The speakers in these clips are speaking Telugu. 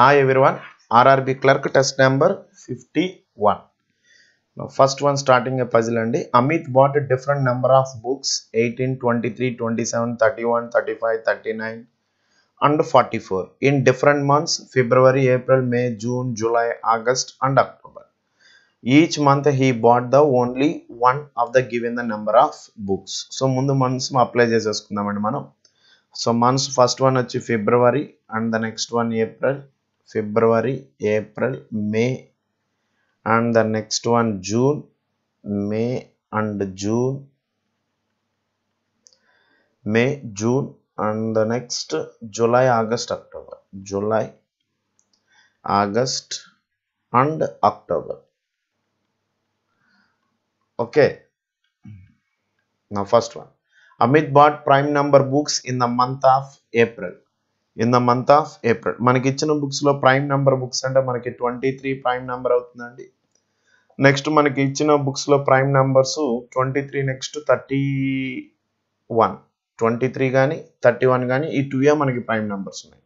Hi one RRB clerk test number fifty one first one starting puzzle అండి Amit bought different number of books eighteen twenty three twenty seven thirty one thirty five thirty nine and forty four in different months February April May June July August and October each month he bought the only one of the give in the number of books so ముందు మంత్స్ అప్లై చేసేసుకుందామండి మనం సో మంత్స్ ఫస్ట్ వన్ వచ్చి ఫిబ్రవరి and the next one April February, April, May and the next one June, May and June, May, June and the next July, August, October, July, August and October. Okay, now first one. Amit bought prime number books in the month of April. In the month of April మనకి ఇచ్చిన బుక్స్లో ప్రైమ్ నెంబర్ బుక్స్ అంటే మనకి ట్వంటీ త్రీ ప్రైమ్ నెంబర్ అవుతుందండి నెక్స్ట్ మనకి ఇచ్చిన బుక్స్లో prime numbers twenty three next thirty one twenty three కానీ థర్టీ వన్ కానీ ఈ టూయే మనకి ప్రైమ్ నెంబర్స్ ఉన్నాయి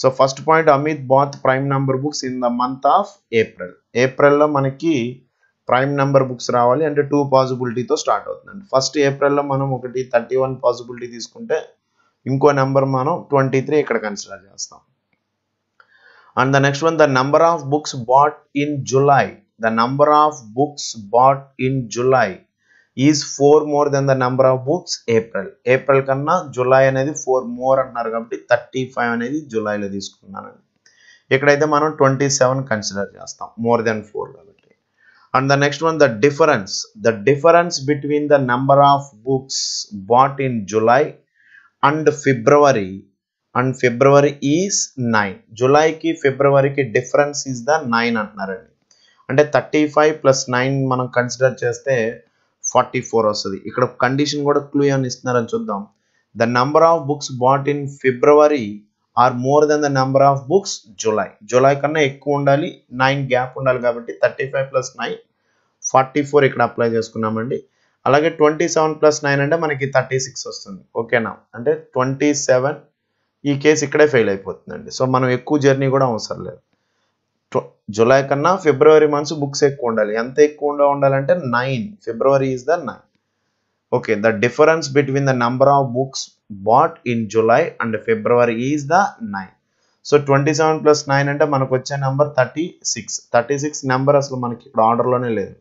so first point Amit bought prime number books in the month of April ఏప్రిల్లో మనకి ప్రైమ్ నెంబర్ బుక్స్ రావాలి అంటే టూ పాసిబిలిటీతో స్టార్ట్ అవుతుందండి ఫస్ట్ ఏప్రిల్లో మనం ఒకటి థర్టీ వన్ పాసిబిలిటీ తీసుకుంటే ఇంకో నెంబర్ మనం ట్వంటీ త్రీ ఇక్కడ కన్సిడర్ చేస్తాం and the next one the number of books bought in July the number of books bought in July is four more than the number of books April April కన్నా జులై అనేది ఫోర్ మోర్ అంటున్నారు కాబట్టి థర్టీ ఫైవ్ అనేది జులైలో తీసుకున్నానండి ఇక్కడైతే మనం ట్వంటీ సెవెన్ కన్సిడర్ చేస్తాం మోర్ దెన్ ఫోర్ కాబట్టి and the next one the difference the difference between the number of books bought in July and February and February is nine జులైకి ఫిబ్రవరికి డిఫరెన్స్ ఈజ్ ద నైన్ అంటున్నారండి అంటే థర్టీ ఫైవ్ ప్లస్ నైన్ మనం కన్సిడర్ చేస్తే ఫార్టీ ఫోర్ వస్తుంది ఇక్కడ కండిషన్ కూడా క్లూ అని ఇస్తున్నారని చూద్దాం the number of books bought in February are more than the number of books July July కన్నా ఎక్కువ ఉండాలి నైన్ గ్యాప్ ఉండాలి కాబట్టి thirty five plus nine forty four ఇక్కడ అప్లై చేసుకున్నామండి అలాగే ట్వంటీ సెవెన్ ప్లస్ నైన్ అంటే మనకి థర్టీ సిక్స్ వస్తుంది ఓకేనా అంటే ట్వంటీ సెవెన్ ఈ కేసు ఇక్కడే ఫెయిల్ అయిపోతుందండి సో మనం ఎక్కువ జర్నీ కూడా అవసరం లేదు జూలై కన్నా ఫిబ్రవరి మంత్స్ బుక్స్ ఎక్కువ ఉండాలి ఎంత ఎక్కువ ఉండాలంటే nine February is the nine okay the difference between the number of books bought in July and February is the nine so twenty seven plus nine అంటే మనకు వచ్చే number thirty six thirty six number అసలు మనకి ఇక్కడ ఆర్డర్లోనే లేదు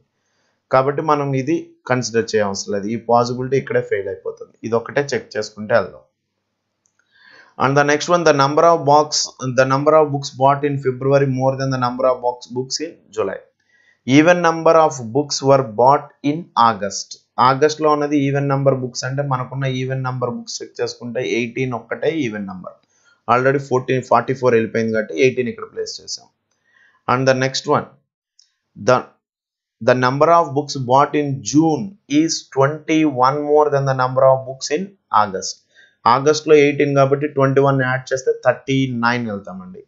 కాబట్టి మనం ఇది కన్సిడర్ చేయవసరం లేదు ఈ పాసిబిలిటీ ఇక్కడే ఫెయిల్ అయిపోతుంది ఇది ఒకటే చెక్ చేసుకుంటే వెళ్దాం and the next one the number of box the number of books bought in February more than the number of box books in July even number of books were bought in August ఆగస్ట్లో ఉన్నది ఈవెన్ నంబర్ బుక్స్ అంటే మనకున్న ఈవెన్ నంబర్ బుక్స్ చెక్ చేసుకుంటే ఎయిటీన్ ఒక్కటే even number already fourteen forty four వెళ్ళిపోయింది కాబట్టి ఎయిటీన్ ఇక్కడ ప్లేస్ చేసాం and the next one the the number of books books in June June twenty one more than the number of books in August ఆగస్ట్లో ఎయిటీన్ కాబట్టి ట్వంటీ వన్ యాడ్ చేస్తే థర్టీ నైన్ వెళ్తామండి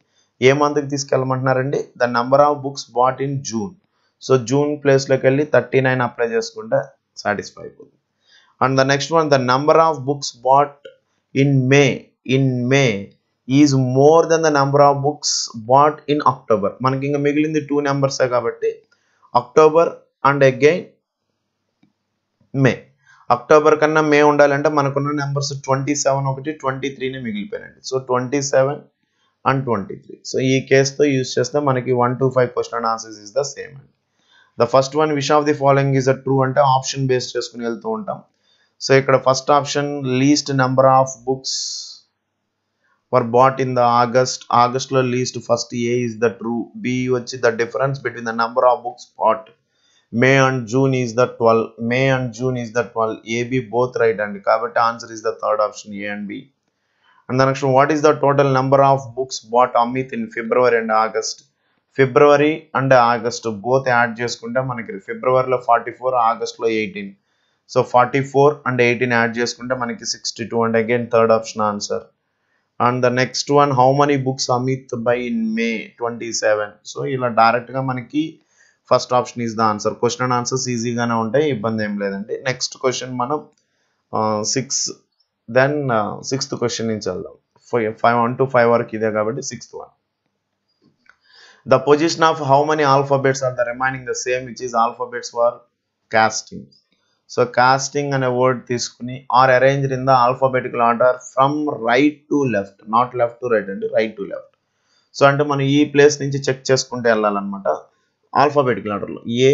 ఏ మంత్కి తీసుకెళ్ళమంటున్నారండి the number of books bought in June so June ప్లేస్లోకి వెళ్ళి థర్టీ నైన్ అప్లై చేసుకుంటే సాటిస్ఫై అయిపోతుంది and the next one the number of books bought in May in May is more than the number of books bought in October మనకి ఇంకా మిగిలింది టూ నెంబర్సే కాబట్టి October and again May October కన్నా మే ఉండాలంటే మనకున్న నెంబర్స్ ట్వంటీ సెవెన్ ఒకటి ట్వంటీ త్రీనే మిగిలిపోయినండి so twenty seven and twenty three so ఈ కేసుతో యూజ్ చేస్తే మనకి one two five question and answers is the same అండి the first one which of the following is a true అంటే ఆప్షన్ బేస్ చేసుకుని వెళ్తూ ఉంటాం సో ఇక్కడ first option least number of books were bought in the August ఆగస్ట్లో least first A is the true B వచ్చి the difference between the number of books bought May and June is the twelve May and June is the twelve AB both right అండి కాబట్టి answer is the third option A and B and the next what is the total number of books bought Amit in February and August February and August both add చేసుకుంటే మనకి ఫిబ్రవరిలో ఫార్టీ ఫోర్ ఆగస్ట్లో eighteen so forty four and eighteen add చేసుకుంటే మనకి sixty two and again third option answer and the next one how many books Amit buy in May twenty seven so ఇలా డైరెక్ట్గా మనకి first option is the answer question and answers ఈజీగానే ఉంటాయి ఇబ్బంది ఏం లేదండి నెక్స్ట్ క్వశ్చన్ మనం సిక్స్ దెన్ సిక్స్త్ క్వశ్చన్ నుంచి వెళ్దాం ఫైవ్ వన్ టు ఫైవ్ వరకు ఇదే కాబట్టి sixth one the position of how many alphabets are the remaining the same which is alphabets for casting so casting అనే వర్డ్ తీసుకుని are arrange in the alphabetical order from right to left not left to right అండి రైట్ టు లెఫ్ట్ సో అంటే మనం ఈ ప్లేస్ నుంచి చెక్ చేసుకుంటే వెళ్ళాలన్నమాట ఆల్ఫాబెటికల్ ఆర్డర్లో A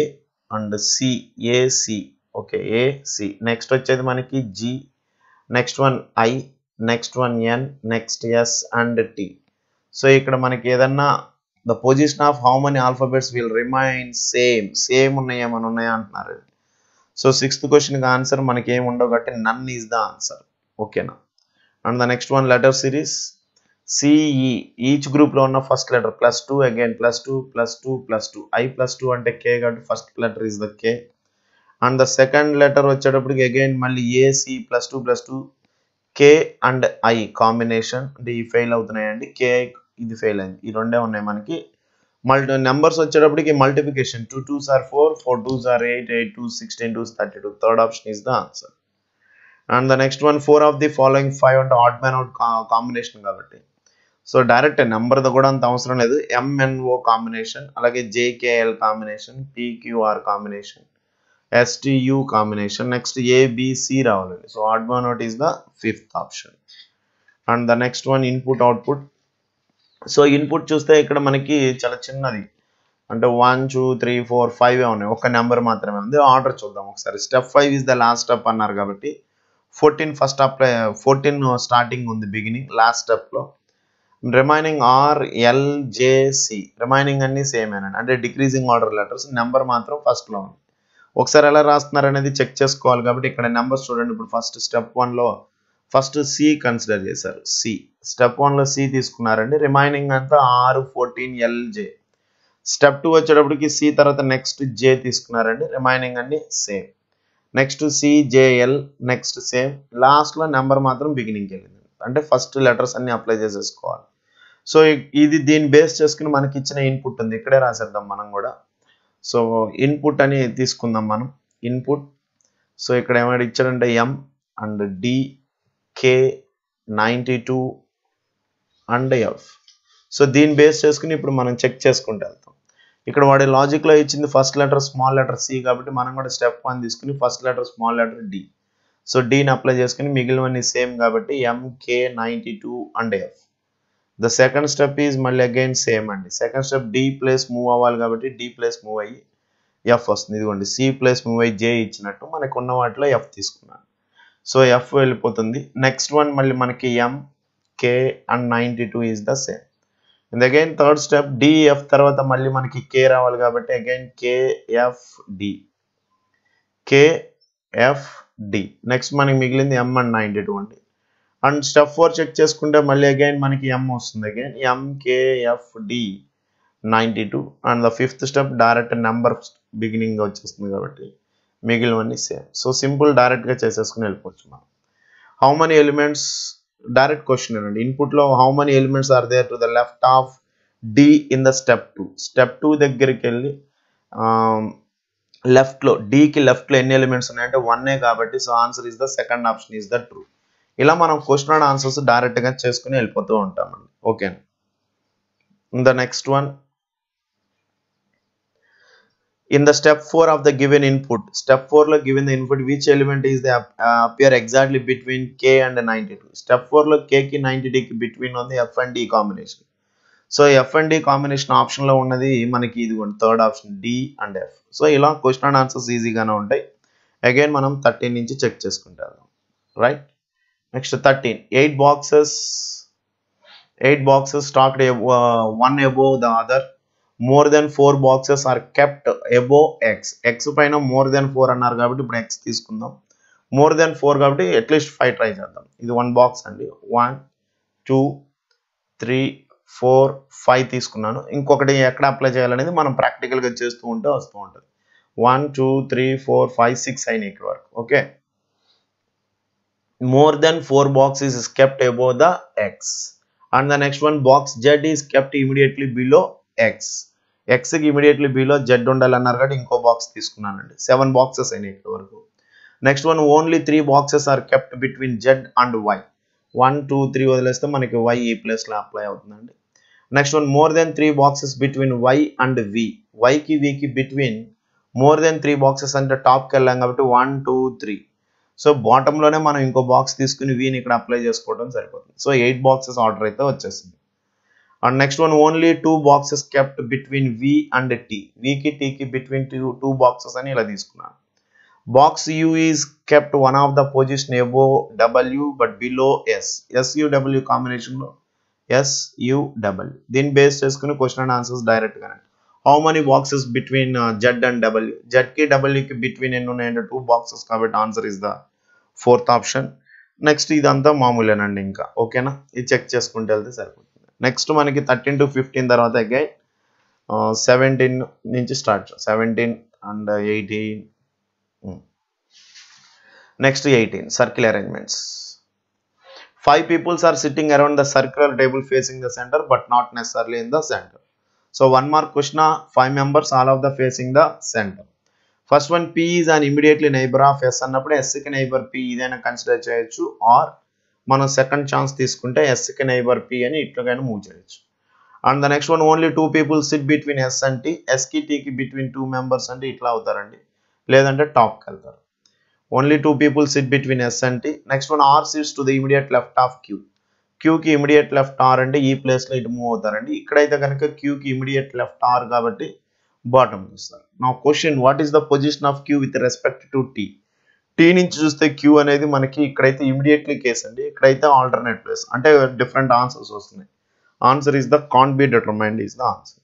and C AC okay AC next వచ్చేది మనకి G next one I next one N next S and T so ఇక్కడ మనకి ఏదన్నా the position of how many alphabets will remain same same ఏమైనా ఉన్నాయా అంటున్నారు సో సిక్స్త్ క్వశ్చన్కి ఆన్సర్ మనకి ఏమి ఉండవు కాబట్టి నన్ ఈజ్ ద ఆన్సర్ ఓకేనా and the next one letter series C E each గ్రూప్లో ఉన్న first letter plus two again plus two plus two plus two I plus two అంటే కే కాబట్టి first letter is the K and the second letter వచ్చేటప్పటికి అగైన్ మళ్ళీ A C plus two plus two K and I combination అంటే ఈ ఫెయిల్ అవుతున్నాయండి కే ఇది ఫెయిల్ అయింది ఈ రెండే ఉన్నాయి మనకి మల్టీ నెంబర్స్ వచ్చేటప్పటికి multiplication two twos are four four twos are eight eight two sixteen two thirty two third option is the answer and the next one four of the following five and odd man out combination కాబట్టి సో డైరెక్ట్ నెంబర్ది కూడా అంత అవసరం లేదు ఎంఎన్ఓ కాంబినేషన్ అలాగే J K L combination P Q R combination S T U combination next A B C రావాలండి so odd man out is the fifth option and the next one input output so input చూస్తే ఇక్కడ మనకి చాలా చిన్నది అంటే one two three four five ఉన్నాయి ఒక నెంబర్ మాత్రమే ఉంది ఆర్డర్ చూద్దాం ఒకసారి step five is the last step అన్నారు కాబట్టి fourteen first step fourteen starting ఉంది బిగినింగ్ లాస్ట్ స్టెప్లో రిమైనింగ్ ఆర్ ఎల్జేసి రిమైనింగ్ అన్నీ సేమ్ అండి అంటే డిక్రీజింగ్ ఆర్డర్ లెటర్స్ నెంబర్ మాత్రం ఫస్ట్లో ఉంది ఒకసారి ఎలా రాస్తున్నారు అనేది చెక్ చేసుకోవాలి కాబట్టి ఇక్కడ నెంబర్ చూడండి ఇప్పుడు ఫస్ట్ స్టెప్ వన్లో ఫస్ట్ సి కన్సిడర్ చేశారు సి స్టెప్ వన్లో సి తీసుకున్నారండి రిమైనింగ్ అంతా ఆరు ఫోర్టీన్ ఎల్జే స్టెప్ టూ వచ్చేటప్పటికి సి తర్వాత నెక్స్ట్ జే తీసుకున్నారండి రిమైనింగ్ అన్ని same next C J L next same లాస్ట్లో నెంబర్ మాత్రం బిగినింగ్కి వెళ్ళింది అంటే ఫస్ట్ లెటర్స్ అన్ని అప్లై చేసేసుకోవాలి సో ఇది దీన్ని బేస్ చేసుకుని మనకి ఇచ్చిన ఇన్పుట్ ఉంది ఇక్కడే రాసేద్దాం మనం కూడా సో ఇన్పుట్ అని తీసుకుందాం మనం ఇన్పుట్ సో ఇక్కడ ఏమైనా ఇచ్చారంటే M and D K ninety two and F so దీన్ని బేస్ చేసుకుని ఇప్పుడు మనం చెక్ చేసుకుంటూ వెళ్తాం ఇక్కడ వాడి లాజిక్లో ఇచ్చింది first letter small letter C కాబట్టి మనం కూడా స్టెప్ వన్ తీసుకుని first letter small letter D so డిని అప్లై చేసుకుని మిగిలినవన్నీ సేమ్ కాబట్టి M K ninety two and F the second step is మళ్ళీ అగైన్ సేమ్ అండి second step D place move అవ్వాలి కాబట్టి డి ప్లేస్ మూవ్ అయ్యి ఎఫ్ వస్తుంది ఇదిగోండి సి ప్లేస్ మూవ్ అయ్యి జే ఇచ్చినట్టు మనకు ఉన్న వాటిలో ఎఫ్ తీసుకున్నాను సో ఎఫ్ వెళ్ళిపోతుంది నెక్స్ట్ వన్ మళ్ళీ మనకి M K and ninety two is the same and again third step D F తర్వాత మళ్ళీ మనకి కే రావాలి కాబట్టి again K F D K F D next మనకి మిగిలింది ఎం అండ్ నైంటీ టూ అండి అండ్ స్టెప్ ఫోర్ చెక్ చేసుకుంటే మళ్ళీ అగైన్ మనకి ఎం వస్తుంది again M D ninety two and the fifth step direct number beginning వచ్చేస్తుంది కాబట్టి మిగిలినవన్నీ సేమ్ సో సింపుల్ డైరెక్ట్గా చేసేసుకుని వెళ్ళిపోవచ్చు మనం how many elements direct question అండి ఇన్పుట్లో how many elements are there to the left of D in the step two step two దగ్గరికి వెళ్ళి లెఫ్ట్లో డీకి లెఫ్ట్లో ఎన్ని ఎలిమెంట్స్ ఉన్నాయంటే వన్నే కాబట్టి so answer is the second option is the true ఇలా మనం క్వశ్చన్ అండ్ ఆన్సర్స్ డైరెక్ట్గా చేసుకుని వెళ్ళిపోతూ ఉంటామండి okay the next one in the step four of the given input step four లో given the input which element is the appear exactly between K and ninety two step four లో కే కి నైన్టీ డికి బిట్వీన్ ఉంది F and D combination so F and D combination option లో ఉన్నది మనకి ఇది third option D and F so ఇలా క్వశ్చన్ అండ్ ఆన్సర్స్ ఈజీగానే ఉంటాయి అగైన్ మనం థర్టీన్ నుంచి చెక్ చేసుకుంటాం right next thirteen eight boxes eight boxes stacked one above the other more than four boxes are kept above X X పైన మోర్ దెన్ ఫోర్ అన్నారు కాబట్టి ఇప్పుడు ఎక్స్ తీసుకుందాం మోర్ దెన్ ఫోర్ కాబట్టి అట్లీస్ట్ ఫైవ్ ట్రై చేద్దాం ఇది వన్ బాక్స్ అండి one two three four five తీసుకున్నాను ఇంకొకటి ఎక్కడ అప్లై చేయాలనేది మనం ప్రాక్టికల్గా చేస్తూ ఉంటే వస్తూ ఉంటుంది one two three four five six అయినాయి ఇక్కడ వరకు okay more than four box is kept above the X and the next one box Z is kept immediately below X ఎక్స్కి ఇమీడియట్లీ బీలో జెడ్ ఉండాలన్నారు కాబట్టి ఇంకో బాక్స్ తీసుకున్నానండి సెవెన్ బాక్సెస్ అయినాయి ఇక్కడ వరకు next one only three boxes are kept between Z and Y one two three వదిలేస్తే మనకి వై ఈ ప్లేస్లో అప్లై అవుతుందండి next one more than three boxes between Y and V వైకి వికి between more than three boxes అంటే టాప్కి వెళ్ళాం కాబట్టి వన్ టూ త్రీ సో బాటంలోనే మనం ఇంకో బాక్స్ తీసుకుని వీని ఇక్కడ అప్లై చేసుకోవడం సరిపోతుంది సో ఎయిట్ బాక్సెస్ ఆర్డర్ అయితే వచ్చేసింది and next one only two boxes kept between V and T వికి టీకి బిట్వీన్ టూ టూ బాక్సెస్ అని ఇలా తీసుకున్నాను box U is kept one of the position above W but below S S SUW కాంబినేషన్లో ఎస్యుడబ్ల్యూ దీన్ని బేస్ చేసుకుని క్వశ్చన్ అండ్ ఆన్సర్స్ డైరెక్ట్గా how many boxes between Z and W జెడ్కి డబ్ల్యూకి బిట్వీన్ ఎన్ని ఉన్నాయంటే టూ బాక్సెస్ కాబట్టి answer is the fourth option next ఇదంతా మామూలేనండి ఇంకా ఓకేనా ఇది చెక్ చేసుకుంటే వెళ్తే సరిపోతుంది నెక్స్ట్ మనకి థర్టీన్ టు ఫిఫ్టీన్ తర్వాత అగైన్ సెవెంటీన్ నుంచి start seventeen and eighteen next eighteen circle arrangements five peoples are sitting around the circular table facing the centre but not necessarily in the centre so one mark question five members all of the facing the centre first one P and immediately neighbour of S అన్నప్పుడు కి నైబర్ పీ ఇదైనా కన్సిడర్ చేయొచ్చు ఆర్ మనం సెకండ్ ఛాన్స్ తీసుకుంటే ఎస్కి నైబర్ పి అని ఇట్లాగైనా మూవ్ చేయొచ్చు and the next one only two people sit between S అంటే టీ ఎస్కి టీకి బిట్వీన్ టూ మెంబర్స్ అంటే ఇట్లా అవుతారండి లేదంటే టాప్కి వెళ్తారు only two people sit between S అంటే next one R sits to the immediate left of Q క్యూకి ఇమీడియట్ లెఫ్ట్ ఆర్ అంటే ఈ ప్లేస్లో ఇటు మూవ్ అవుతారండి ఇక్కడైతే కనుక క్యూకి ఇమీడియట్ లెఫ్ట్ ఆర్ కాబట్టి బాటమ్ చూస్తారు నా question what is the position of Q with respect to T T నుంచి చూస్తే క్యూ అనేది మనకి ఇక్కడైతే ఇమీడియట్లీ కేస్ అండి ఇక్కడైతే ఆల్టర్నేట్ ప్లేస్ అంటే డిఫరెంట్ ఆన్సర్స్ వస్తున్నాయి answer is the can't be determined is the answer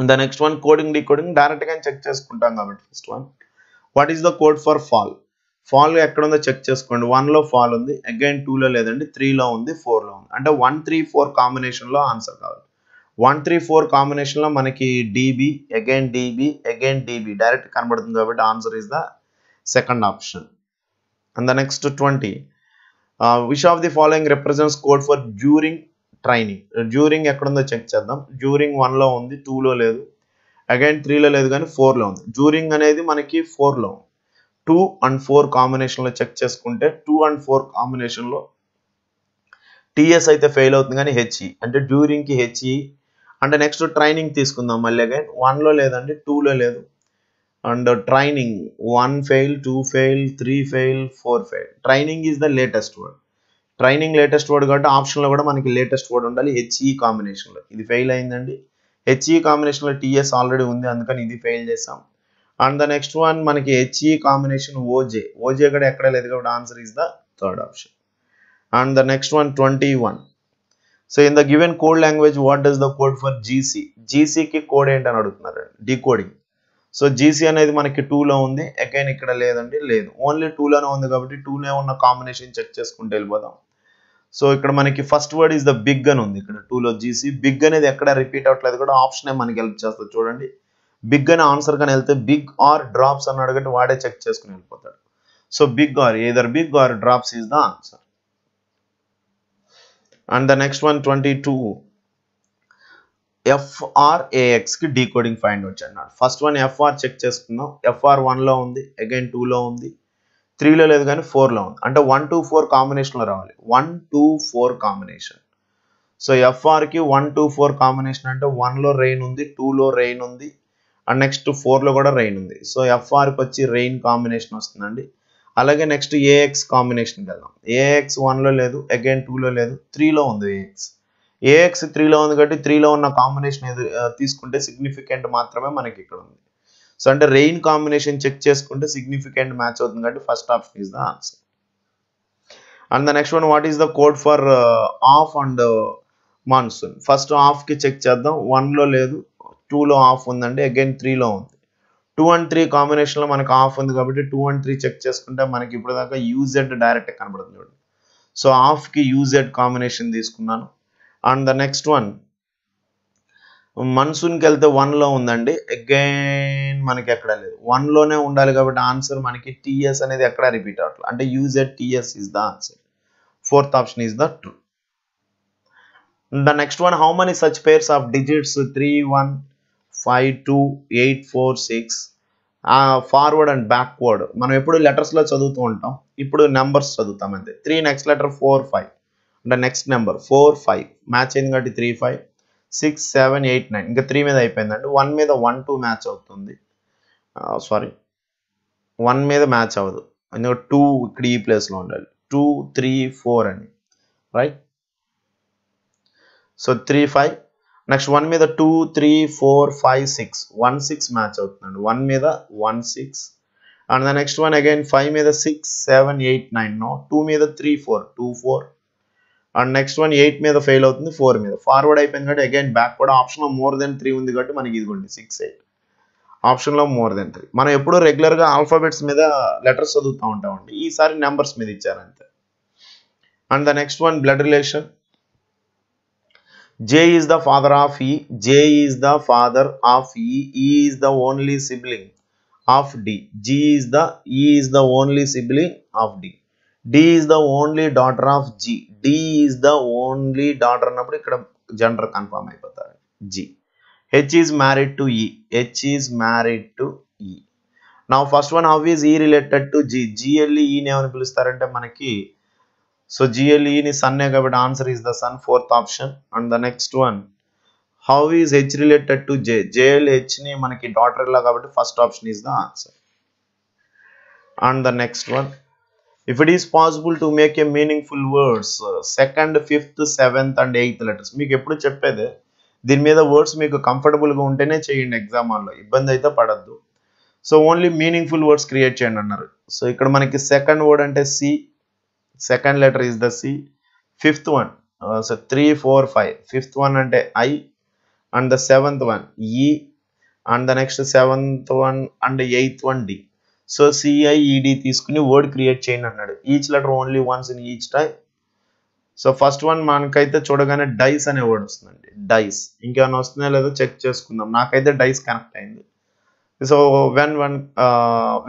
and the next one coding decoding డైరెక్ట్గా చెక్ చేసుకుంటాం కాబట్టి first one what is the code for fall fall ఎక్కడ ఉందో చెక్ చేసుకోండి వన్లో ఫాల్ ఉంది అగైన్ టూలో లేదండి త్రీలో ఉంది ఫోర్లో ఉంది అంటే వన్ త్రీ ఫోర్ కాంబినేషన్లో ఆన్సర్ కావాలి వన్ త్రీ ఫోర్ కాంబినేషన్లో మనకి DB again DB again DB direct కనబడుతుంది కాబట్టి answer is the second option and the next twenty Uh, of the following following represents for during training during ఎక్కడుందో చెక్ చేద్దాం డ్యూరింగ్ వన్లో ఉంది టూలో లేదు అగైన్ త్రీలో లేదు కానీ ఫోర్లో ఉంది డ్యూరింగ్ అనేది మనకి ఫోర్లో ఉంది టూ అండ్ ఫోర్ కాంబినేషన్లో చెక్ చేసుకుంటే టూ అండ్ ఫోర్ కాంబినేషన్లో టీఎస్ అయితే ఫెయిల్ అవుతుంది కానీ హెచ్ఈ e. అంటే డ్యూరింగ్కి హెచ్ఈ అంటే నెక్స్ట్ ట్రైనింగ్ తీసుకుందాం మళ్ళీ అగైన్ వన్లో లేదండి టూలో లేదు and training one fail two fail three fail four fail training is the latest word training latest word కాబట్టి ఆప్షన్లో కూడా మనకి లేటెస్ట్ వర్డ్ ఉండాలి హెచ్ఈ కాంబినేషన్లో ఇది ఫెయిల్ అయిందండి హెచ్ఈ కాంబినేషన్లో టీఎస్ ఆల్రెడీ ఉంది అందుకని ఇది ఫెయిల్ చేసాం అండ్ ద నెక్స్ట్ వన్ మనకి హెచ్ఈ కాంబినేషన్ ఓజే ఓజే కూడా ఎక్కడ లేదు కాబట్టి answer is the third option and the next one twenty one so in the given code language what does the code for GC జీసీకి కోడ్ ఏంటని అడుగుతున్నారు డీకోడింగ్ సో జీసీ అనేది మనకి టూలో ఉంది అగైన్ ఇక్కడ లేదండి లేదు ఓన్లీ టూలోనే ఉంది కాబట్టి టూలో ఉన్న కాంబినేషన్ చెక్ చేసుకుంటే వెళ్ళిపోదాం సో ఇక్కడ మనకి first word is the big అని ఉంది ఇక్కడ టూలో జీసీ బిగ్ అనేది ఎక్కడ రిపీట్ అవ్వట్లేదు కూడా ఆప్షనే మనకి హెల్ప్ చేస్తుంది చూడండి బిగ్ అని ఆన్సర్ కానీ వెళ్తే బిగ్ ఆర్ డ్రాప్స్ అన్నాడు కాబట్టి వాడే చెక్ చేసుకుని వెళ్ళిపోతాడు so big or either big or drops is the answer and the next one twenty two ఎఫ్ఆర్ఏఎక్స్కి డీకోడింగ్ ఫైండ్ అవుట్ అన్నాడు ఫస్ట్ వన్ ఎఫ్ఆర్ చెక్ చేసుకుందాం ఎఫ్ఆర్ వన్లో ఉంది అగైన్ టూలో ఉంది త్రీలో లేదు కానీ ఫోర్లో ఉంది అంటే వన్ టూ ఫోర్ కాంబినేషన్లో రావాలి one two four combination so ఎఫ్ఆర్కి వన్ టూ ఫోర్ కాంబినేషన్ అంటే వన్లో రెయిన్ ఉంది టూలో రెయిన్ ఉంది అండ్ నెక్స్ట్ ఫోర్లో కూడా రెయిన్ ఉంది సో ఎఫ్ఆర్కి వచ్చి రెయిన్ కాంబినేషన్ వస్తుందండి అలాగే నెక్స్ట్ ఏఎక్స్ కాంబినేషన్కి వెళ్దాం ఏఎక్స్ వన్లో లేదు అగైన్ టూలో లేదు త్రీలో ఉంది ఏఎక్స్ ఏఎక్స్ త్రీలో ఉంది కాబట్టి త్రీలో ఉన్న కాంబినేషన్ ఎదు తీసుకుంటే సిగ్నిఫికెంట్ మాత్రమే మనకి ఇక్కడ ఉంది సో అంటే రెయిన్ కాంబినేషన్ చెక్ చేసుకుంటే సిగ్నిఫికెంట్ మ్యాచ్ అవుతుంది కాబట్టి first option is the answer and the next one what is the code for off and monsoon first ఆఫ్కి చెక్ చేద్దాం వన్లో లేదు టూలో ఆఫ్ ఉందండి అగైన్ త్రీలో ఉంది టూ అండ్ త్రీ కాంబినేషన్లో మనకు ఆఫ్ ఉంది కాబట్టి టూ అండ్ త్రీ చెక్ చేసుకుంటే మనకి ఇప్పుడు దాకా యూజెడ్ డైరెక్ట్గా కనబడుతుంది సో ఆఫ్కి యూజెడ్ కాంబినేషన్ తీసుకున్నాను అండ్ ద నెక్స్ట్ వన్ మన్సూన్కి వెళ్తే వన్లో ఉందండి అగైన్ మనకి ఎక్కడ లేదు వన్లోనే ఉండాలి కాబట్టి ఆన్సర్ మనకి టీఎస్ అనేది ఎక్కడ రిపీట్ అవ్వట్లేదు అంటే UZ TS is the answer fourth option is the true the next one how many such pairs of digits three one five two eight four six forward and backward మనం ఎప్పుడు లెటర్స్లో చదువుతూ ఉంటాం ఇప్పుడు నెంబర్స్ చదువుతాం అంతే three next letter four five అంటే next number four five match అయింది కాబట్టి three five six seven eight nine ఇంకా త్రీ మీద అయిపోయిందంటే వన్ మీద వన్ టూ మ్యాచ్ అవుతుంది సారీ uh, వన్ మీద మ్యాచ్ అవ్వదు ఎందుకంటే టూ ఇక్కడ ఈ ప్లేస్లో ఉండాలి టూ త్రీ ఫోర్ అని right so three five next one మీద two three four five six one six match అవుతుందండి వన్ మీద one six and the next one again five మీద six seven eight nine no two మీద three four two four and next one eight మీద ఫెయిల్ అవుతుంది ఫోర్ మీద ఫార్వర్డ్ అయిపోయింది కాబట్టి అగైన్ బ్యాక్ కూడా ఆప్షన్లో మోర్ దెన్ త్రీ ఉంది కాబట్టి మనకి ఇదిగోండి సిక్స్ ఎయిట్ ఆప్షన్లో మోర్ దెన్ త్రీ మనం ఎప్పుడూ రెగ్యులర్గా ఆల్ఫాబెట్స్ మీద లెటర్స్ చదువుతూ ఉంటామండి ఈసారి నెంబర్స్ మీద ఇచ్చారంతే and the next one blood relation J is the father of E. J is the father of E. E is the only sibling of D. G is the E is the only sibling of D. D is the only daughter of G. D is the only daughter అన్నప్పుడు ఇక్కడ జెండర్ కన్ఫర్మ్ అయిపోతారు G H is married to E H is married to E నా first one how E related to G GLE ఈని ఏమని పిలుస్తారంటే మనకి సో జిఎల్ఈని సన్నే కాబట్టి answer is the son fourth option and the next one how is H related to J JL హెచ్ని మనకి డాటర్ ఇలా కాబట్టి first option is the answer and the next one if it is possible to make a meaningful words second fifth seventh and eighth letters మీకు ఎప్పుడు చెప్పేది దీని మీద వర్డ్స్ మీకు కంఫర్టబుల్గా ఉంటేనే చేయండి ఎగ్జామ్ హాల్లో ఇబ్బంది అయితే పడద్దు so only meaningful words create చేయండి అన్నారు సో ఇక్కడ మనకి సెకండ్ వర్డ్ అంటే C second letter is the C fifth one so three four five fifth one అంటే I and the seventh one E and the next seventh one and eighth one D so CIED e తీసుకుని వర్డ్ క్రియేట్ చేయండి అన్నాడు each letter only once in each tie so first one మనకైతే చూడగానే డైస్ అనే వర్డ్ వస్తుందండి డైస్ ఇంకేమైనా వస్తుందా లేదో చెక్ చేసుకుందాం నాకైతే డైస్ కనెక్ట్ అయింది so when one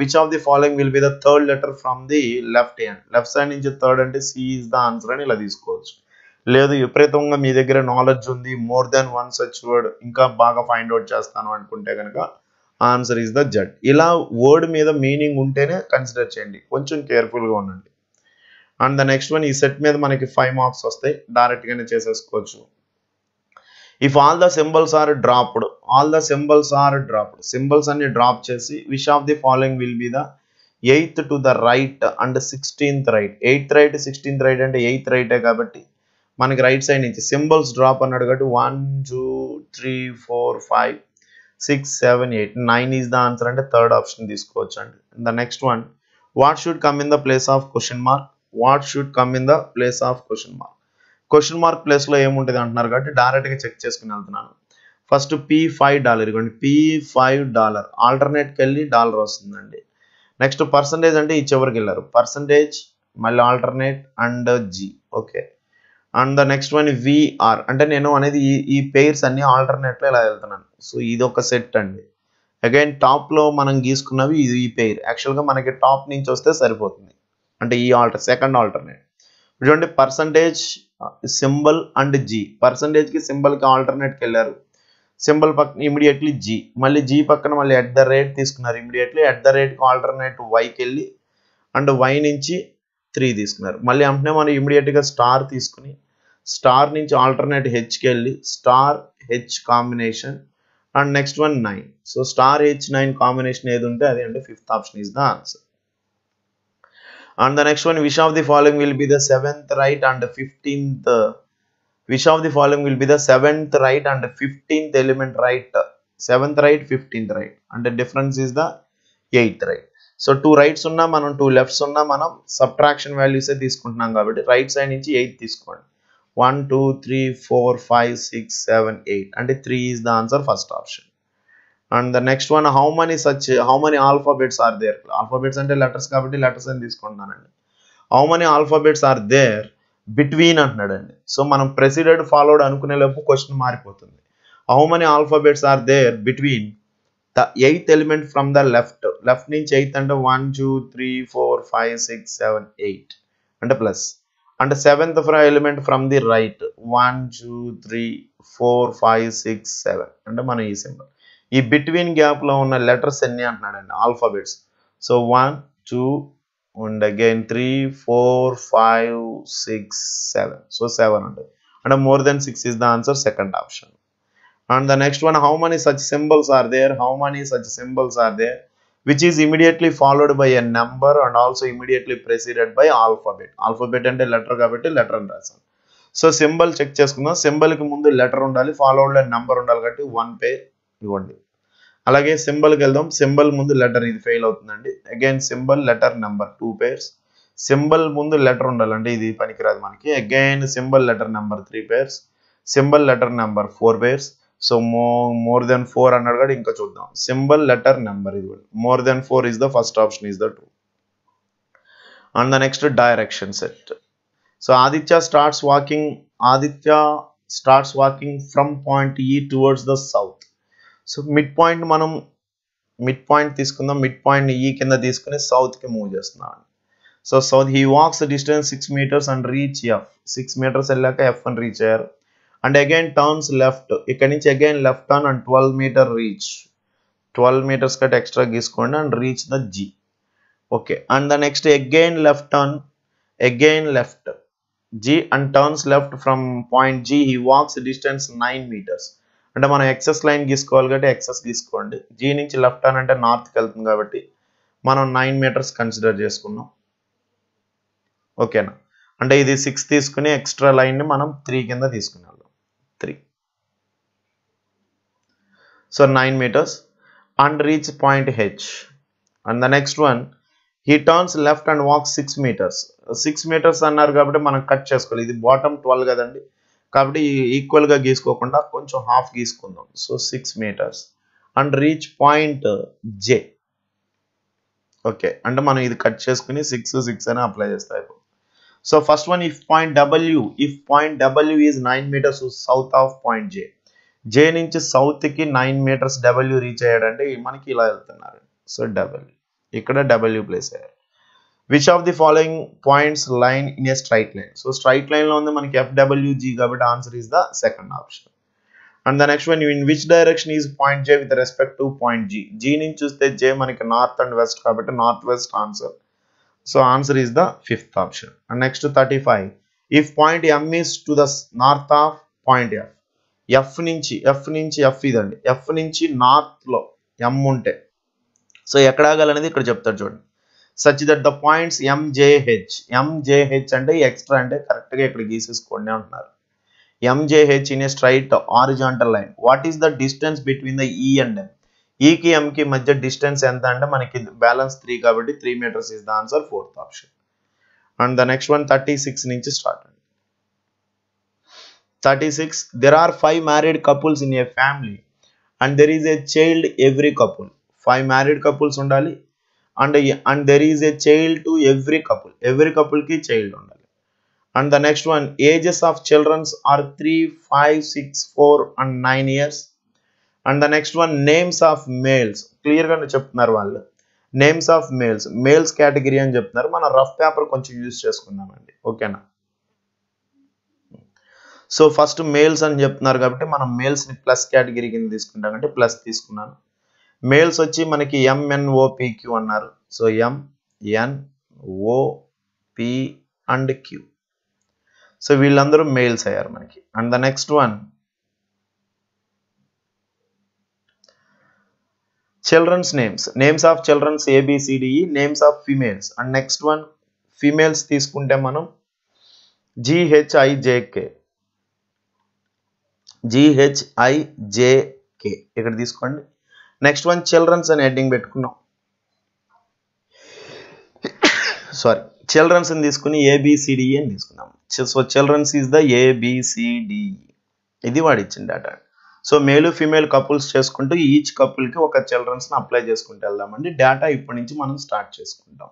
which of the following will be the third letter from the left hand left side నుంచి థర్డ్ అంటే సి ఈజ్ ద ఆన్సర్ అని ఇలా తీసుకోవచ్చు లేదు విపరీతంగా మీ దగ్గర నాలెడ్జ్ ఉంది more than one such word ఇంకా బాగా ఫైండ్ అవుట్ చేస్తాను అనుకుంటే కనుక ఆన్సర్ ఈస్ ద జడ్ ఇలా వర్డ్ మీద మీనింగ్ ఉంటేనే కన్సిడర్ చేయండి కొంచెం కేర్ఫుల్గా ఉండండి అండ్ ద నెక్స్ట్ వన్ ఈ సెట్ మీద మనకి ఫైవ్ మార్క్స్ వస్తాయి డైరెక్ట్గానే చేసేసుకోవచ్చు if all the symbols are dropped all the symbols are dropped symbols అన్ని డ్రాప్ చేసి which of the following will be the eighth to the right and sixteenth right eighth right sixteenth right అంటే ఎయిత్ రైటే కాబట్టి మనకి రైట్ సైడ్ నుంచి సింబల్స్ డ్రాప్ అన్నాడు కాబట్టి one two three four five six seven eight nine is the answer అంటే థర్డ్ ఆప్షన్ తీసుకోవచ్చు అండి the next one what should come in the place of question mark what should come in the place of question mark question mark ప్లేస్లో ఏముంటుంది అంటున్నారు కాబట్టి డైరెక్ట్గా చెక్ చేసుకుని వెళ్తున్నాను ఫస్ట్ పీ ఫైవ్ డాలర్ ఇవ్వండి పీ ఫైవ్ డాలర్ ఆల్టర్నేట్కి వెళ్ళి డాలర్ వస్తుందండి నెక్స్ట్ పర్సంటేజ్ అంటే ఇచ్చేవరకు వెళ్ళారు పర్సంటేజ్ మళ్ళీ alternate and G okay and the next one VR అంటే నేను అనేది ఈ ఈ పేర్స్ అన్ని ఆల్టర్నేట్లో ఇలా వెళ్తున్నాను సో ఇది ఒక సెట్ అండి అగైన్ టాప్లో మనం గీసుకున్నవి ఇది ఈ పేర్ యాక్చువల్గా మనకి టాప్ నుంచి వస్తే సరిపోతుంది అంటే ఈ ఆల్టర్ సెకండ్ ఆల్టర్నేట్ చూడండి పర్సంటేజ్ సింబల్ అండ్ జీ పర్సంటేజ్కి సింబల్కి ఆల్టర్నేట్కి వెళ్ళారు సింబల్ పక్కన ఇమీడియట్లీ జీ మళ్ళీ జీ పక్కన మళ్ళీ ఎట్ ద రేట్ తీసుకున్నారు ఇమీడియట్లీ ఎట్ ద రేట్కి ఆల్టర్నేట్ వైకి వెళ్ళి అండ్ వై నుంచి త్రీ తీసుకున్నారు మళ్ళీ వెంటనే మనం ఇమీడియట్గా స్టార్ తీసుకుని స్టార్ నుంచి ఆల్టర్నేట్ హెచ్కి వెళ్ళి star H combination and next one nine so star H nine combination ఏది ఉంటే అది అంటే fifth option is the answer and the next one which of the following will be the seventh right and fifteenth which of the following will be the seventh right and fifteenth element right seventh right fifteenth right అంటే difference is the eighth right so two rights ఉన్నా మనం టూ లెఫ్ట్స్ ఉన్నా మనం సబ్ట్రాక్షన్ వాల్యూసే తీసుకుంటున్నాం కాబట్టి రైట్ సైడ్ నుంచి ఎయిట్ తీసుకోండి one two three four five six seven eight అంటే three is the answer first option and the next one how many such how many alphabets are there alphabets అంటే లెటర్స్ కాబట్టి లెటర్స్ అని తీసుకుంటున్నానండి how many alphabets are there between అంటున్నాడండి సో మనం ప్రెసిడెంట్ ఫాలోడ్ అనుకునేలోపు క్వశ్చన్ మారిపోతుంది how many alphabets are there between the eighth element from the left left నుంచి ఎయిత్ అంటే one two three four five six seven eight అంటే ప్లస్ అంటే seventh fry element from the right one two three four five six seven అంటే మనం ఈ సింబల్ ఈ బిట్వీన్ గ్యాప్లో ఉన్న లెటర్స్ ఎన్ని అంటున్నాడండి alphabets so one two and again three four five six seven so seven ఉంటుంది అంటే more than six is the answer second option and the next one how many such symbols are there how many such symbols are there which is immediately followed by a number and also immediately preceded by alphabet alphabet అంటే లెటర్ కాబట్టి లెటర్ అని రాశాను సో సింబల్ చెక్ చేసుకుందాం సింబల్కి ముందు లెటర్ ఉండాలి ఫాలోవర్లో నెంబర్ ఉండాలి కాబట్టి వన్ పేర్ ఇవ్వండి అలాగే సింబల్కి వెళ్దాం సింబల్ ముందు లెటర్ ఇది ఫెయిల్ అవుతుందండి again symbol letter number two pairs symbol ముందు లెటర్ ఉండాలండి ఇది పనికిరాదు మనకి again symbol letter number three pairs symbol letter number four pairs so mo more than four అన్నాడు కూడా ఇంకా చూద్దాం సింబల్ లెటర్ నెంబర్ ఇది కూడా more than four is the first option is the true and the next direction set so Aditya starts walking Aditya starts walking from point E towards the south so mid point మనం మిడ్ పాయింట్ తీసుకుందాం మిడ్ పాయింట్ ఈ కింద తీసుకుని సౌత్కి మూవ్ చేస్తున్నాం so south he walks distance six meters and reach F six meters వెళ్ళాక ఎఫ్ అని రీచ్ అయ్యారు అండ్ అగైన్ టర్న్స్ లెఫ్ట్ ఇక్కడ నుంచి again left turn and twelve meter reach twelve meters కట్టి ఎక్స్ట్రా గీసుకోండి and reach the G okay and the next again left turn again left G and turns left from point G he walks distance nine meters అంటే మనం ఎక్సెస్ లైన్ గీసుకోవాలి కాబట్టి ఎక్సెస్ గీసుకోండి జీ నుంచి లెఫ్ట్ టర్న్ అంటే నార్త్కి వెళ్తుంది కాబట్టి మనం నైన్ మీటర్స్ కన్సిడర్ చేసుకున్నాం ఓకేనా అంటే ఇది సిక్స్ తీసుకుని ఎక్స్ట్రా లైన్ని మనం త్రీ కింద తీసుకుని 3. So 9 meters and reach point H. And the next one, he turns left and walks 6 meters. 6 meters అన్నారు కాబట్టి మనం కట్ చేసుకోవాలి ఇది బాటమ్ 12 కదండి కాబట్టి ఈక్వల్గా గీసుకోకుండా కొంచెం హాఫ్ గీసుకుందాం so 6 meters and reach point J okay అంటే మనం ఇది కట్ చేసుకుని సిక్స్ సిక్స్ అని అప్లై చేస్తాయి అయిపోతుంది So first one, if point W, if point W is 9 meters south of point J, J నుంచి సౌత్కి నైన్ మీటర్స్ డబ్ల్యూ రీచ్ అయ్యాడంటే మనకి ఇలా వెళ్తున్నారు సో డబ్ల్యూ ఇక్కడ డబ్ల్యూ ప్లేస్ అయ్యారు which of the following points line in a straight line so straight లైన్లో ఉంది మనకి ఎఫ్డబ్ల్యూజీ కాబట్టి answer is the second option and the next one in which direction is point J with respect to point G G నుంచి చూస్తే జే మనకి నార్త్ అండ్ వెస్ట్ కాబట్టి north west answer so answer is the fifth option and next thirty five if point M is to the north of point F F నుంచి ఎఫ్ నుంచి ఎఫ్ ఇదండి ఎఫ్ నుంచి నార్త్లో ఎమ్ ఉంటే సో ఎక్కడ అనేది ఇక్కడ చెప్తారు చూడండి such that the points MJH MJH అంటే ఎక్స్ట్రా అంటే కరెక్ట్గా ఇక్కడ గీసేసుకోండి అంటున్నారు MJH in a straight horizontal line what is the distance between the E and M ఈకి e ఎంకి మధ్య డిస్టెన్స్ ఎంత అంటే మనకి బ్యాలెన్స్ త్రీ కాబట్టి three meters is the answer fourth option and the next one thirty six నుంచి స్టార్ట్ అండి thirty six there are five married couples in a family and there is a child every couple five married couples ఉండాలి and and there is a child to every couple every కపుల్కి చైల్డ్ ఉండాలి and the next one ages of childrens are three five six four and nine years and the next one names of males క్లియర్గా చెప్తున్నారు వాళ్ళు names of males males category అని చెప్తున్నారు మన రఫ్ పేపర్ కొంచెం యూజ్ చేసుకుందామండి ఓకేనా సో ఫస్ట్ మేల్స్ అని చెప్తున్నారు కాబట్టి మనం మేల్స్ని ప్లస్ కేటగిరీ కింద తీసుకుంటాం అంటే ప్లస్ తీసుకున్నాను మేల్స్ వచ్చి మనకి ఎంఎన్ఓపిక్యూ అన్నారు so M N O P and Q so వీళ్ళందరూ మేల్స్ అయ్యారు మనకి and the next one childrens names names of childrens A B C D E names of females and next one females తీసుకుంటే మనం జిహెచ్ఐజేకే జిహెచ్ఐజేకే ఇక్కడ తీసుకోండి నెక్స్ట్ వన్ చిల్డ్రన్స్ అని హెడ్డింగ్ పెట్టుకున్నాం సారీ చిల్డ్రన్స్ e అని తీసుకుని ఏబిసిడిఈ అని తీసుకున్నాం so childrens is the A B C D E ఇది వాడిచ్చిన data so male female couples చేసుకుంటూ ఈచ్ కపుల్కి ఒక చిల్డ్రన్స్ని అప్లై చేసుకుంటూ వెళ్దామండి డేటా ఇప్పటి నుంచి మనం స్టార్ట్ చేసుకుంటాం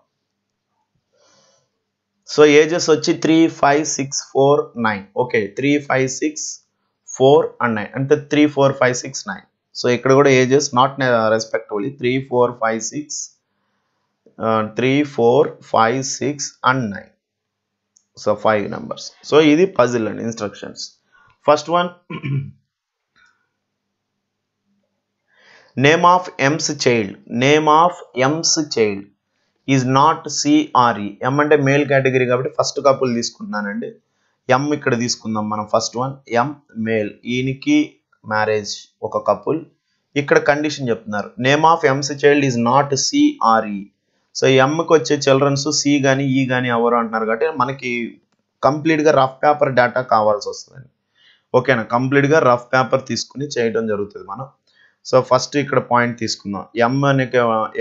సో ఏజెస్ వచ్చి three five six four nine okay three five six four and nine అంటే three four five six nine so ఇక్కడ కూడా ages not respectively three four five six three four five six and nine so five numbers so ఇది పజిల్ అండి instructions first one name of M's child name of M's child is not C R E M అంటే మేల్ కేటగిరీ కాబట్టి ఫస్ట్ కపుల్ తీసుకున్నానండి ఎం ఇక్కడ తీసుకుందాం మనం ఫస్ట్ వన్ ఎం మేల్ ఈయనకి మ్యారేజ్ ఒక కపుల్ ఇక్కడ కండిషన్ చెప్తున్నారు name of M's child is not C R E so ఎమ్కి వచ్చే చిల్డ్రన్స్ సి కానీ ఈ కానీ ఎవరు అంటున్నారు కాబట్టి మనకి కంప్లీట్గా రఫ్ పేపర్ డేటా కావాల్సి వస్తుందండి ఓకేనా కంప్లీట్గా రఫ్ పేపర్ తీసుకుని చేయడం జరుగుతుంది మనం సో ఫస్ట్ ఇక్కడ పాయింట్ తీసుకుందాం ఎం e అనే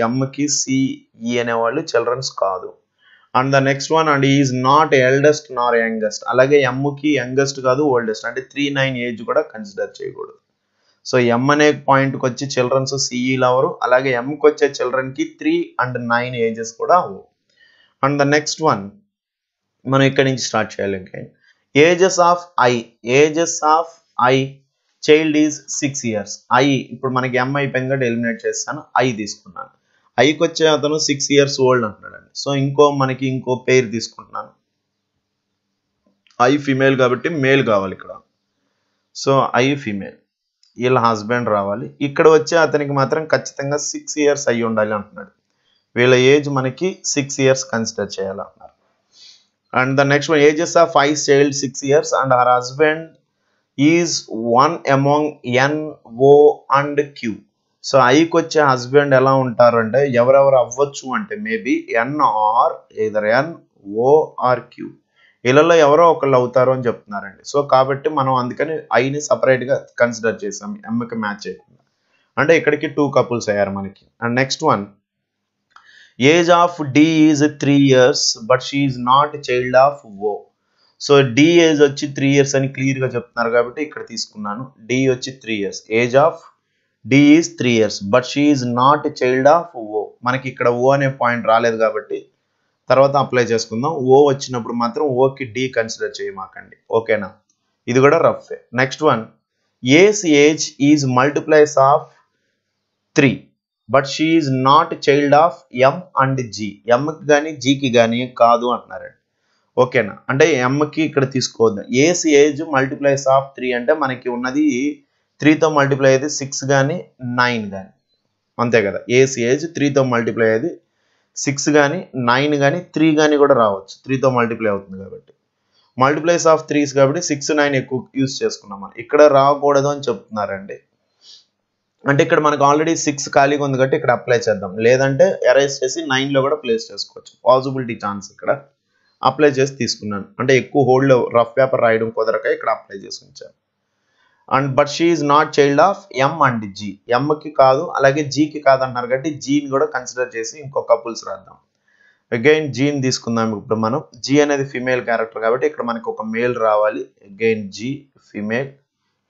ఎంకి సిఈ అనేవాళ్ళు చిల్డ్రన్స్ కాదు and the next one and is not eldest nor youngest అలాగే ఎమ్కి యంగెస్ట్ కాదు ఓల్డెస్ట్ అంటే త్రీ నైన్ ఏజ్ కూడా కన్సిడర్ చేయకూడదు సో ఎం అనే పాయింట్కి వచ్చి చిల్డ్రన్స్ సిఈలు అవరు అలాగే ఎంకి వచ్చే చిల్డ్రన్కి త్రీ అండ్ నైన్ ఏజెస్ కూడా అవ్వు అండ్ ద నెక్స్ట్ వన్ మనం ఇక్కడి నుంచి స్టార్ట్ చేయాలి ఇంకా ages of I ages of I child is six years I ఇప్పుడు మనకి ఎం అయిపోయింది కూడా ఎలిమినేట్ చేస్తాను ఐ తీసుకున్నాను ఐకి వచ్చే అతను సిక్స్ ఇయర్స్ ఓల్డ్ అంటున్నాడండి సో ఇంకో మనకి ఇంకో పేరు తీసుకుంటున్నాను ఐ ఫిమేల్ కాబట్టి మేల్ కావాలి ఇక్కడ సో ఐ ఫిమేల్ వీళ్ళ హస్బెండ్ రావాలి ఇక్కడ వచ్చే అతనికి మాత్రం ఖచ్చితంగా సిక్స్ ఇయర్స్ అయి ఉండాలి అంటున్నాడు వీళ్ళ ఏజ్ మనకి సిక్స్ ఇయర్స్ కన్సిడర్ చేయాలంటున్నారు and the next ages of five child six years and are husband is one among N O and Q so ఐకి వచ్చే హస్బెండ్ ఎలా ఉంటారు అంటే ఎవరెవరు అవ్వచ్చు అంటే maybe N or either N O or Q వీళ్ళలో ఎవరో ఒకళ్ళు అవుతారు అని చెప్తున్నారండి సో కాబట్టి మనం అందుకని ఐని సపరేట్గా కన్సిడర్ చేసాం ఎంకి మ్యాచ్ చేయకుండా అంటే ఇక్కడికి టూ కపుల్స్ అయ్యారు మనకి and next one age of D is three years but she's not child of O so D age వచ్చి త్రీ ఇయర్స్ అని క్లియర్గా చెప్తున్నారు కాబట్టి ఇక్కడ తీసుకున్నాను డి వచ్చి three years age of D is three years but she is not child of O మనకి ఇక్కడ ఓ అనే పాయింట్ రాలేదు కాబట్టి తర్వాత అప్లై చేసుకుందాం ఓ వచ్చినప్పుడు మాత్రం ఓకి డి కన్సిడర్ చేయమాకండి ఓకేనా ఇది కూడా రఫే next one A's age is multiples of three but she is not child of M and G ఎంకి కానీ జీకి కానీ కాదు అంటున్నారండి ఓకేనా అంటే ఎంకి ఇక్కడ తీసుకోవద్దు A's age multiples of three అంటే మనకి ఉన్నది త్రీతో మల్టిప్లై అయితే సిక్స్ కానీ నైన్ కానీ అంతే కదా ఏసీ ఏజ్ త్రీతో మల్టిప్లై అయ్యేది సిక్స్ కానీ నైన్ కానీ త్రీ కానీ కూడా రావచ్చు త్రీతో మల్టిప్లై అవుతుంది కాబట్టి మల్టిప్లైస్ ఆఫ్ త్రీస్ కాబట్టి సిక్స్ నైన్ ఎక్కువ యూస్ చేసుకున్నాం మనం ఇక్కడ రాకూడదు అని చెప్తున్నారండి అంటే ఇక్కడ మనకు ఆల్రెడీ సిక్స్ ఖాళీగా ఉంది కాబట్టి ఇక్కడ అప్లై చేద్దాం లేదంటే ఎరేజ్ చేసి నైన్లో కూడా ప్లేస్ చేసుకోవచ్చు పాసిబిలిటీ ఛాన్స్ ఇక్కడ అప్లై చేసి తీసుకున్నాను అంటే ఎక్కువ హోల్డ్లో రఫ్ పేపర్ రాయడం కుదరక ఇక్కడ అప్లై చేసి ఉంచాను and but she is not child of M and G ఎంకి కాదు అలాగే జీకి కాదు అంటున్నారు కాబట్టి జీని కూడా కన్సిడర్ చేసి ఇంకో కపుల్స్ రాద్దాం అగైన్ జీని తీసుకుందాం ఇప్పుడు మనం జీ అనేది ఫిమేల్ క్యారెక్టర్ కాబట్టి ఇక్కడ మనకు ఒక మేల్ రావాలి అగైన్ జీ ఫిమేల్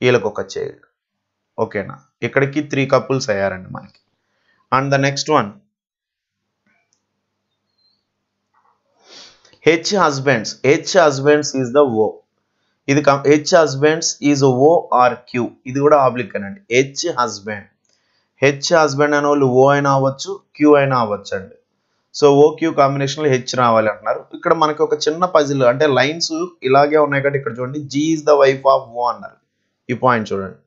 వీళ్ళకి ఒక చైల్డ్ ఓకేనా ఇక్కడికి త్రీ కపుల్స్ అయ్యారండి మనకి and the next one H husband's H husband's is the O ఇది H husband's is O or Q ఇది కూడా ఆబ్లిక్ అండి హెచ్ హస్బెండ్ హెచ్ హస్బెండ్ అనే వాళ్ళు ఓ అయినా అవ్వచ్చు క్యూ అయినా అవ్వచ్చు అండి సో ఓ క్యూ కాంబినేషన్లో హెచ్ రావాలి అంటున్నారు ఇక్కడ మనకి ఒక చిన్న పజిల్ అంటే లైన్స్ ఇలాగే ఉన్నాయి కాబట్టి ఇక్కడ చూడండి G is the wife of O అన్నారు ఈ పాయింట్ చూడండి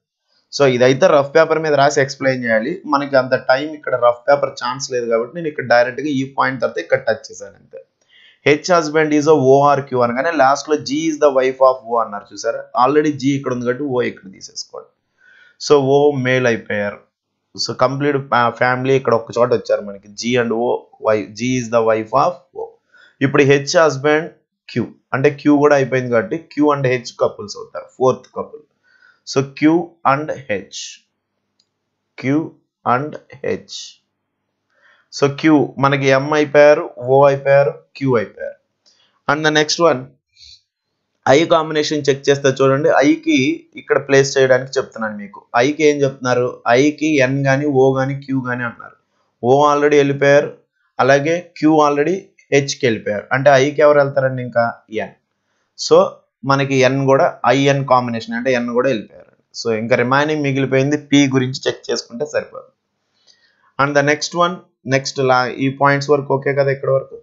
సో ఇదైతే రఫ్ పేపర్ మీద రాసి ఎక్స్ప్లెయిన్ చేయాలి మనకి అంత టైం ఇక్కడ రఫ్ పేపర్ ఛాన్స్ లేదు కాబట్టి నేను ఇక్కడ డైరెక్ట్గా ఈ పాయింట్ తర్వాత ఇక్కడ టచ్ చేశాను అంతే H husband is O or Q అనగానే లాస్ట్లో G is the wife of O అన్నారు చూసారా ఆల్రెడీ జీ ఇక్కడ ఉంది కాబట్టి ఓ ఇక్కడ తీసేసుకోండి సో ఓ మేల్ అయిపోయారు సో కంప్లీట్ ఫ్యామిలీ ఇక్కడ ఒక చోట వచ్చారు మనకి G and O why G is the wife of O ఇప్పుడు హెచ్ హస్బెండ్ క్యూ అంటే క్యూ కూడా అయిపోయింది కాబట్టి క్యూ అండ్ హెచ్ కపుల్స్ అవుతారు fourth couple so Q and H Q and H so Q మనకి ఎం అయిపోయారు ఓ అయిపోయారు క్యూ అయిపోయారు and the next one I combination check చేస్తే చూడండి ఐకి ఇక్కడ ప్లేస్ చేయడానికి చెప్తున్నాను మీకు ఐకి ఏం చెప్తున్నారు ఐకి ఎన్ కానీ ఓ కానీ క్యూ కానీ అంటున్నారు ఓ ఆల్రెడీ వెళ్ళిపోయారు అలాగే క్యూ ఆల్రెడీ హెచ్కి వెళ్ళిపోయారు అంటే ఐకి ఎవరు వెళ్తారండి ఇంకా ఎన్ సో మనకి ఎన్ కూడా ఐఎన్ కాంబినేషన్ అంటే ఎన్ కూడా వెళ్ళిపోయారు సో ఇంకా రిమైనింగ్ మిగిలిపోయింది పి గురించి చెక్ చేసుకుంటే సరిపోదు and the next one next లా ఈ పాయింట్స్ వరకు ఓకే కదా ఇక్కడ వరకు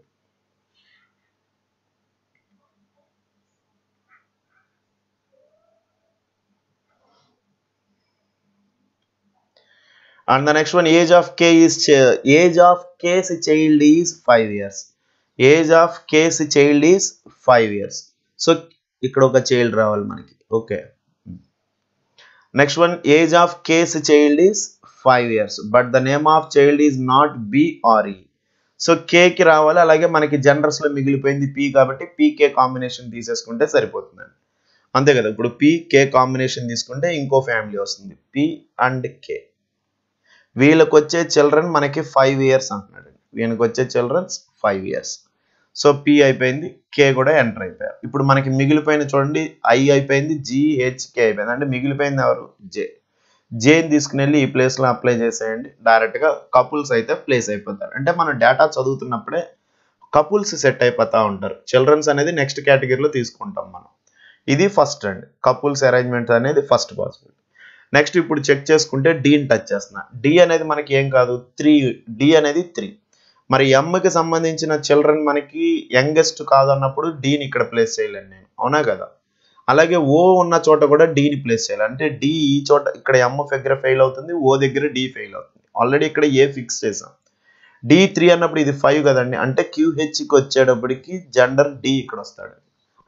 and the next one age of K is age of K's child is five years age of K's child is five years so ఇక్కడ ఒక చైల్డ్ రావాలి మనకి okay next one age of K's child is five years but the name of child is not E so కేకి రావాలి అలాగే మనకి లో మిగిలిపోయింది పి కాబట్టి పీకే కాంబినేషన్ తీసేసుకుంటే సరిపోతుందండి అంతే కదా ఇప్పుడు పీ కే కాంబినేషన్ తీసుకుంటే ఇంకో ఫ్యామిలీ వస్తుంది పీ అండ్ కే వీళ్ళకి వచ్చే చిల్డ్రన్ మనకి ఫైవ్ ఇయర్స్ అంటున్నాడు వీళ్ళకి వచ్చే childrens five years so P అయిపోయింది కే కూడా ఎంటర్ అయిపోయారు ఇప్పుడు మనకి మిగిలిపోయిన చూడండి ఐ అయిపోయింది జిహెచ్కే అయిపోయింది అంటే మిగిలిపోయింది ఎవరు జే జేని తీసుకుని వెళ్ళి ఈ ప్లేస్లో అప్లై చేసేయండి డైరెక్ట్గా కపుల్స్ అయితే ప్లేస్ అయిపోతారు అంటే మనం డేటా చదువుతున్నప్పుడే కపుల్స్ సెట్ అయిపోతూ ఉంటారు చిల్డ్రన్స్ అనేది నెక్స్ట్ కేటగిరీలో తీసుకుంటాం మనం ఇది ఫస్ట్ అండి కపుల్స్ అరేంజ్మెంట్ అనేది ఫస్ట్ పాసిబుల్ నెక్స్ట్ ఇప్పుడు చెక్ చేసుకుంటే డీని టచ్ చేస్తున్నా డి అనేది మనకి ఏం కాదు త్రీ డి అనేది త్రీ మరి ఎమ్మకి సంబంధించిన చిల్డ్రన్ మనకి యంగెస్ట్ కాదన్నప్పుడు డీని ఇక్కడ ప్లేస్ చేయలేను నేను అవునా కదా అలాగే ఓ ఉన్న చోట కూడా డీని ప్లేస్ చేయాలి అంటే డి ఈ చోట ఇక్కడ ఎమ్ దగ్గర ఫెయిల్ అవుతుంది ఓ దగ్గర డి ఫెయిల్ అవుతుంది ఆల్రెడీ ఇక్కడ ఏ ఫిక్స్ చేసాం డి త్రీ అన్నప్పుడు ఇది ఫైవ్ కదండి అంటే క్యూహెచ్కి వచ్చేటప్పటికి జెండర్ డి ఇక్కడ వస్తాడు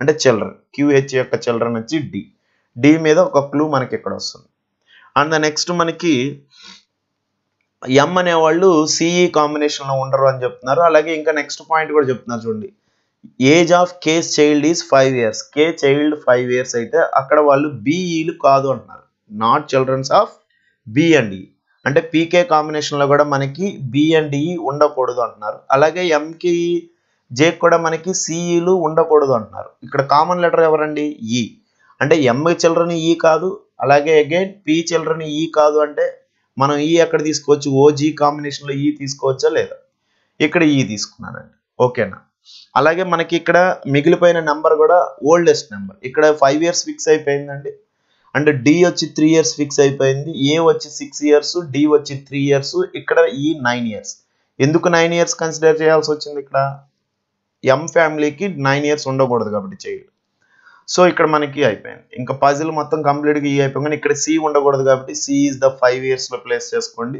అంటే చిల్డ్రన్ క్యూహెచ్ యొక్క చిల్డ్రన్ వచ్చి డి డి మీద ఒక క్లూ మనకి ఇక్కడ వస్తుంది అండ్ నెక్స్ట్ మనకి ఎం అనేవాళ్ళు సిఈ కాంబినేషన్లో e ఉండరు అని చెప్తున్నారు అలాగే ఇంకా నెక్స్ట్ పాయింట్ కూడా చెప్తున్నారు చూడండి age of K's child is five years K child five years అయితే అక్కడ వాళ్ళు బీఈలు e కాదు అంటున్నారు not childrens of B and E అంటే పీకే కాంబినేషన్లో కూడా మనకి బి అండ్ ఈ ఉండకూడదు అంటున్నారు అలాగే ఎంకి జే కూడా మనకి సిఈలు e ఉండకూడదు అంటున్నారు ఇక్కడ కామన్ లెటర్ ఎవరండి ఈ అంటే ఎంఏ చిల్డ్రన్ ఈ కాదు అలాగే అగైన్ పి చిల్డ్రన్ ఈ కాదు అంటే మనం ఈ ఎక్కడ తీసుకోవచ్చు ఓజీ కాంబినేషన్లో ఈ తీసుకోవచ్చా లేదా ఇక్కడ ఈ తీసుకున్నానండి ఓకేనా అలాగే మనకి ఇక్కడ మిగిలిపోయిన నెంబర్ కూడా ఓల్డెస్ట్ నెంబర్ ఇక్కడ ఫైవ్ ఇయర్స్ ఫిక్స్ అయిపోయిందండి అండ్ డి వచ్చి త్రీ ఇయర్స్ ఫిక్స్ అయిపోయింది ఏ వచ్చి సిక్స్ ఇయర్స్ డి వచ్చి త్రీ ఇయర్స్ ఇక్కడ ఈ నైన్ ఇయర్స్ ఎందుకు నైన్ ఇయర్స్ కన్సిడర్ చేయాల్సి వచ్చింది ఇక్కడ ఎం ఫ్యామిలీకి నైన్ ఇయర్స్ ఉండకూడదు కాబట్టి చేయడం సో ఇక్కడ మనకి అయిపోయింది ఇంకా పజిల్ మొత్తం కంప్లీట్గా ఈ అయిపోయింది ఇక్కడ సి ఉండకూడదు కాబట్టి సి ఈజ్ ద ఫైవ్ ఇయర్స్లో ప్లేస్ చేసుకోండి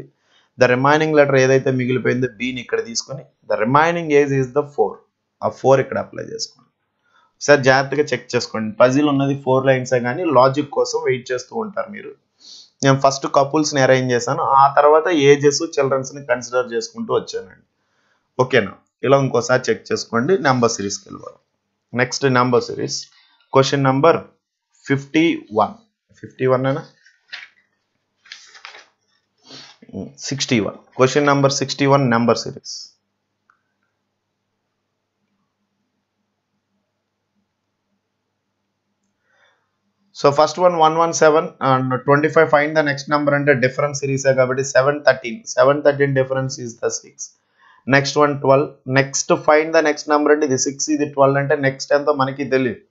ద రిమైనింగ్ లెటర్ ఏదైతే మిగిలిపోయిందో బీని ఇక్కడ తీసుకొని the remaining age is the four ఆ ఫోర్ ఇక్కడ అప్లై చేసుకోండి ఒకసారి జాగ్రత్తగా చెక్ చేసుకోండి పజిల్ ఉన్నది ఫోర్ లైన్సే కానీ లాజిక్ కోసం వెయిట్ చేస్తూ ఉంటారు మీరు నేను ఫస్ట్ కపుల్స్ని అరేంజ్ చేశాను ఆ తర్వాత ఏజెస్ చిల్డ్రన్స్ని కన్సిడర్ చేసుకుంటూ వచ్చానండి ఓకేనా ఇలా ఇంకోసారి చెక్ చేసుకోండి నెంబర్ సిరీస్కి వెళ్ళిపోవాలి next number series question number fifty one fifty one అయినా sixty one question number sixty one number series so first one one one seven and twenty five fine the next number అంటే డిఫరెన్స్ సిరీసే కాబట్టి seven thirteen seven thirteen difference is the six next one twelve next fine the next number అంటే ఇది సిక్స్ ఇది ట్వెల్వ్ అంటే నెక్స్ట్ ఎంతో మనకి తెలియదు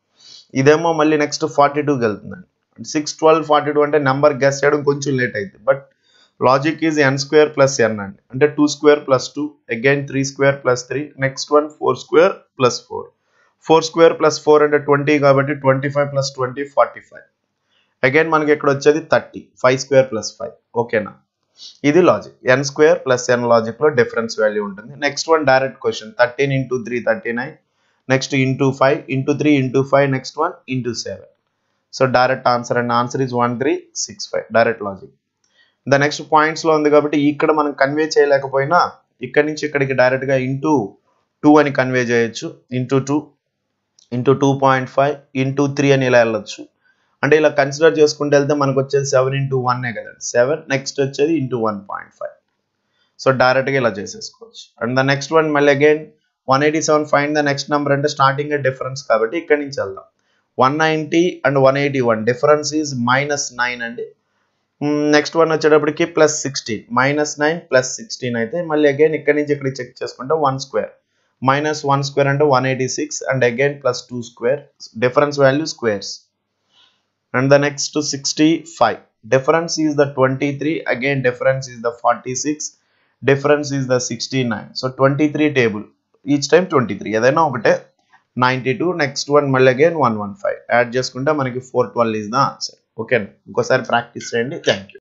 ఇదేమో మళ్ళీ నెక్స్ట్ ఫార్టీ టూకి వెళ్తుందండి సిక్స్ ట్వెల్వ్ ఫార్టీ టూ అంటే నెంబర్ గెస్ చేయడం కొంచెం లేట్ అవుతుంది but logic is N square plus N అండి అంటే two square plus two again three square plus three next one four square plus four four square plus four అంటే ట్వంటీ కాబట్టి twenty five plus twenty forty five again మనకి ఇక్కడ వచ్చేది thirty five square plus five ఓకేనా ఇది logic N square plus N లాజిక్లో డిఫరెన్స్ వాల్యూ ఉంటుంది next one direct question thirteen into three thirty nine next into five into three into five next one into seven so direct answer and answer and one three six five direct the the next లో ఉంది కాబట్టి ఇక్కడ మనం కన్వే చేయలేకపోయినా ఇక్కడ నుంచి ఇక్కడికి డైరెక్ట్ గా ఇంటూ టూ అని కన్వే చేయొచ్చు into two into two point five into three అని ఇలా వెళ్ళొచ్చు అంటే ఇలా కన్సిడర్ చేసుకుంటే వెళ్తే మనకు వచ్చేది సెవెన్ ఇంటూ వన్నే కదండి సెవెన్ నెక్స్ట్ వచ్చేది into one point five so డైరెక్ట్గా ఇలా చేసేసుకోవచ్చు అండ్ ద నెక్స్ట్ వన్ మళ్ళీ again one eighty seven fine the next number అంటే స్టార్టింగ్ డిఫరెన్స్ కాబట్టి ఇక్కడ నుంచి వెళ్దాం one ninety and one eighty one difference is minus nine అండి నెక్స్ట్ వన్ వచ్చేటప్పటికి plus sixteen minus nine plus sixteen అయితే మళ్ళీ అగైన్ ఇక్కడ నుంచి ఇక్కడ చెక్ చేసుకుంటే one square minus one square అంటే one eighty six and again plus two square difference value squares and the next sixty five difference is the twenty three again difference is the forty six difference is the sixty nine so twenty three table each time twenty three ఏదైనా ఒకటే నైంటీ టూ నెక్స్ట్ వన్ మళ్ళీ again one one five add చేసుకుంటే మనకి four twelve is the answer okay ఇంకోసారి ప్రాక్టీస్ చేయండి థ్యాంక్ యూ